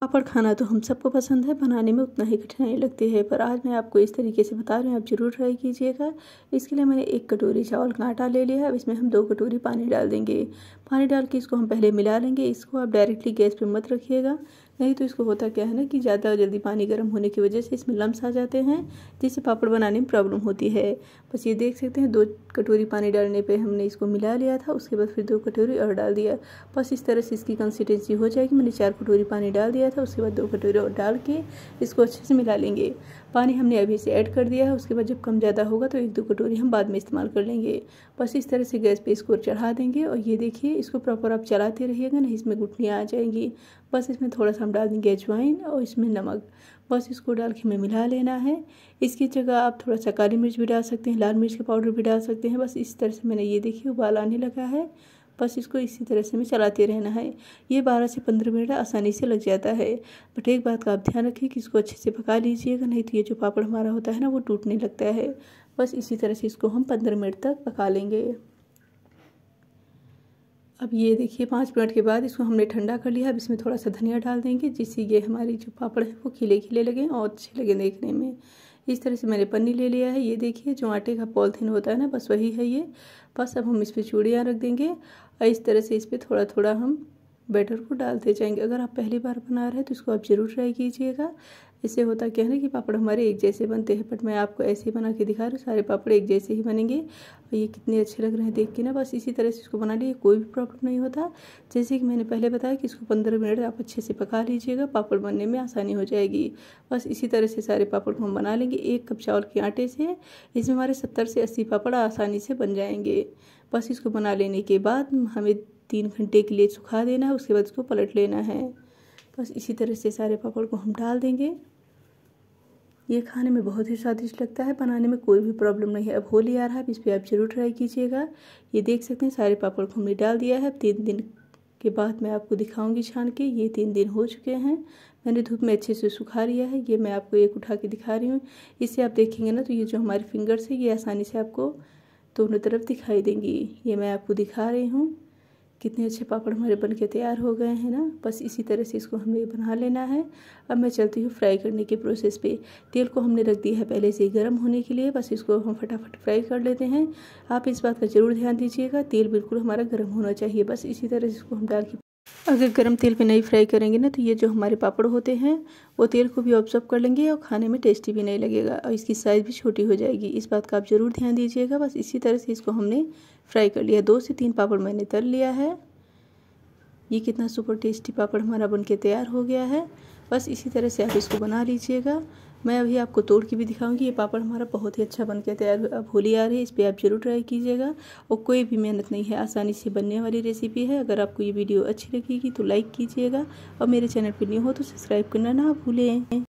पापड़ खाना तो हम सबको पसंद है बनाने में उतना ही कठिनाई लगती है पर आज मैं आपको इस तरीके से बता रही हूँ आप ज़रूर ट्राई कीजिएगा इसके लिए मैंने एक कटोरी चावल का आटा ले लिया है अब इसमें हम दो कटोरी पानी डाल देंगे पानी डाल के इसको हम पहले मिला लेंगे इसको आप डायरेक्टली गैस पर मत रखिएगा नहीं तो इसको होता क्या है ना कि ज़्यादा जल्दी पानी गर्म होने की वजह से इसमें लम्स आ जाते हैं जिससे पापड़ बनाने में प्रॉब्लम होती है बस ये देख सकते हैं दो कटोरी पानी डालने पे हमने इसको मिला लिया था उसके बाद फिर दो कटोरी और डाल दिया बस इस तरह से इसकी कंसिस्टेंसी हो जाएगी मैंने चार कटोरी पानी डाल दिया था उसके बाद दो कटोरी और डाल के इसको अच्छे से मिला लेंगे पानी हमने अभी से ऐड कर दिया है उसके बाद जब कम ज़्यादा होगा तो एक दो कटोरी हम बाद में इस्तेमाल कर लेंगे बस इस तरह से गैस पे इसको चढ़ा देंगे और ये देखिए इसको प्रॉपर आप चलाते रहिएगा ना इसमें गुटनियाँ आ जाएंगी बस इसमें थोड़ा सा हम डाल देंगे अजवाइन और इसमें नमक बस इसको डाल के हमें मिला लेना है इसकी जगह आप थोड़ा सा काली मिर्च भी डाल सकते हैं लाल मिर्च का पाउडर भी डाल सकते हैं बस इस तरह से मैंने ये देखिए उबाल आने लगा है बस इसको इसी तरह से हमें चलाते रहना है ये बारह से पंद्रह मिनट आसानी से लग जाता है बट एक बात का आप ध्यान रखें कि इसको अच्छे से पका लीजिएगा नहीं तो ये जो पापड़ हमारा होता है ना वो टूटने लगता है बस इसी तरह से इसको हम पंद्रह मिनट तक पका लेंगे अब ये देखिए पाँच मिनट के बाद इसको हमने ठंडा कर लिया अब इसमें थोड़ा सा धनिया डाल देंगे जिससे ये हमारी जो पापड़ है वो खिले खिले लगे और अच्छे लगे देखने में इस तरह से मैंने पन्नी ले लिया है ये देखिए जो आटे का पॉलिथीन होता है ना बस वही है ये बस अब हम इस पर चूड़ियाँ रख देंगे और इस तरह से इस पर थोड़ा थोड़ा हम बैटर को डालते जाएंगे अगर आप पहली बार बना रहे हैं तो इसको आप ज़रूर ट्राई कीजिएगा ऐसे होता क्या है ना कि पापड़ हमारे एक जैसे बनते हैं बट मैं आपको ऐसे ही बना के दिखा रही हूँ सारे पापड़ एक जैसे ही बनेंगे और ये कितने अच्छे लग रहे हैं देख के ना बस इसी तरह से इसको बना लीजिए कोई भी प्रॉब्लम नहीं होता जैसे कि मैंने पहले बताया कि इसको पंद्रह मिनट आप अच्छे से पका लीजिएगा पापड़ बनने में आसानी हो जाएगी बस इसी तरह से सारे पापड़ को हम बना लेंगे एक कप चावल के आटे से इसमें हमारे सत्तर से अस्सी पापड़ आसानी से बन जाएंगे बस इसको बना लेने के बाद हमें तीन घंटे के लिए सुखा देना है उसके बाद इसको पलट लेना है बस इसी तरह से सारे पापड़ को हम डाल देंगे ये खाने में बहुत ही स्वादिष्ट लगता है बनाने में कोई भी प्रॉब्लम नहीं है अब होली आ रहा है इस पर आप ज़रूर ट्राई कीजिएगा ये देख सकते हैं सारे पापड़ को हमने डाल दिया है अब तीन दिन के बाद मैं आपको दिखाऊंगी छान के ये तीन दिन हो चुके हैं मैंने धूप में अच्छे से सुखा लिया है ये मैं आपको एक उठा के दिखा रही हूँ इससे आप देखेंगे ना तो ये जो हमारे फिंगर्स है ये आसानी से आपको दोनों तरफ दिखाई देंगी ये मैं आपको दिखा रही हूँ कितने अच्छे पापड़ हमारे बन के तैयार हो गए हैं ना बस इसी तरह से इसको हमें बना लेना है अब मैं चलती हूँ फ्राई करने के प्रोसेस पे तेल को हमने रख दिया है पहले से गर्म होने के लिए बस इसको हम फटाफट फ्राई कर लेते हैं आप इस बात का ज़रूर ध्यान दीजिएगा तेल बिल्कुल हमारा गर्म होना चाहिए बस इसी तरह से इसको हम डाल के अगर गरम तेल में नहीं फ्राई करेंगे ना तो ये जो हमारे पापड़ होते हैं वो तेल को भी ऑब्जर्व कर लेंगे और खाने में टेस्टी भी नहीं लगेगा और इसकी साइज़ भी छोटी हो जाएगी इस बात का आप ज़रूर ध्यान दीजिएगा बस इसी तरह से इसको हमने फ्राई कर लिया दो से तीन पापड़ मैंने तल लिया है ये कितना सुपर टेस्टी पापड़ हमारा बन के तैयार हो गया है बस इसी तरह से आप इसको बना लीजिएगा मैं अभी आपको तोड़ के भी दिखाऊंगी ये पापड़ हमारा बहुत ही अच्छा बन के तैयार हुआ अब होली आ रही है इस पर आप ज़रूर ट्राई कीजिएगा और कोई भी मेहनत नहीं है आसानी से बनने वाली रेसिपी है अगर आपको ये वीडियो अच्छी लगेगी तो लाइक कीजिएगा और मेरे चैनल पर न्यू हो तो सब्सक्राइब करना ना भूलें